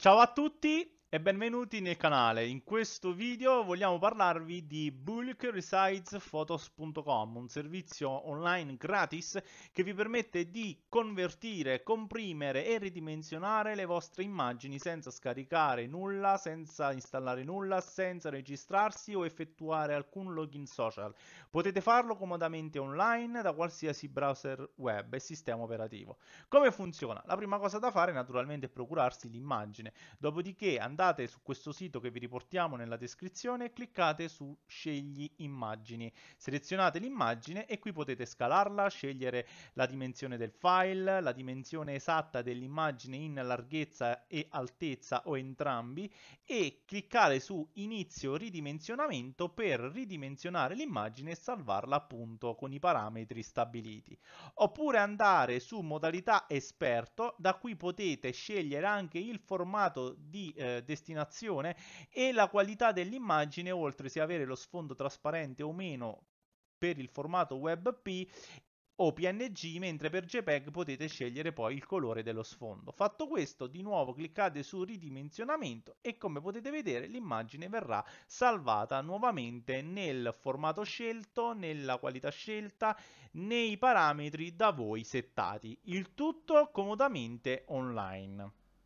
Ciao a tutti e benvenuti nel canale. In questo video vogliamo parlarvi di bulkresizePhotos.com, un servizio online gratis che vi permette di convertire, comprimere e ridimensionare le vostre immagini senza scaricare nulla, senza installare nulla, senza registrarsi o effettuare alcun login social. Potete farlo comodamente online da qualsiasi browser web e sistema operativo. Come funziona? La prima cosa da fare naturalmente è procurarsi l'immagine, dopodiché andare andate su questo sito che vi riportiamo nella descrizione e cliccate su scegli immagini. Selezionate l'immagine e qui potete scalarla, scegliere la dimensione del file, la dimensione esatta dell'immagine in larghezza e altezza o entrambi e cliccare su inizio ridimensionamento per ridimensionare l'immagine e salvarla appunto con i parametri stabiliti. Oppure andare su modalità esperto, da qui potete scegliere anche il formato di eh, destinazione e la qualità dell'immagine, oltre se avere lo sfondo trasparente o meno per il formato WebP o PNG, mentre per JPEG potete scegliere poi il colore dello sfondo. Fatto questo, di nuovo cliccate su ridimensionamento e come potete vedere l'immagine verrà salvata nuovamente nel formato scelto, nella qualità scelta, nei parametri da voi settati. Il tutto comodamente online.